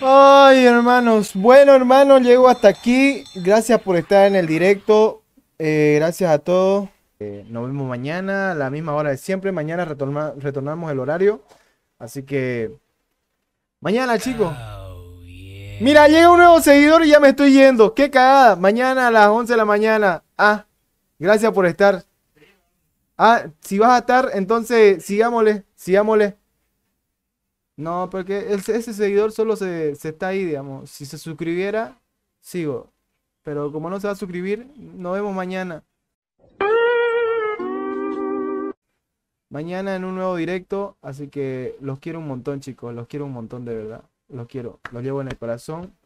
Ay, hermanos. Bueno, hermanos, llego hasta aquí. Gracias por estar en el directo. Eh, gracias a todos. Eh, nos vemos mañana, a la misma hora de siempre. Mañana retornamos el horario. Así que. Mañana, chicos. Mira, llega un nuevo seguidor y ya me estoy yendo. ¡Qué cagada! Mañana a las 11 de la mañana. Ah, gracias por estar. Ah, si vas a estar, entonces sigámosle, sigámosle. No, porque ese, seguidor solo se, se, está ahí, digamos. Si se suscribiera, sigo. Pero como no se va a suscribir, nos vemos mañana. Mañana en un nuevo directo, así que los quiero un montón, chicos. Los quiero un montón de verdad. Los quiero. Los llevo en el corazón.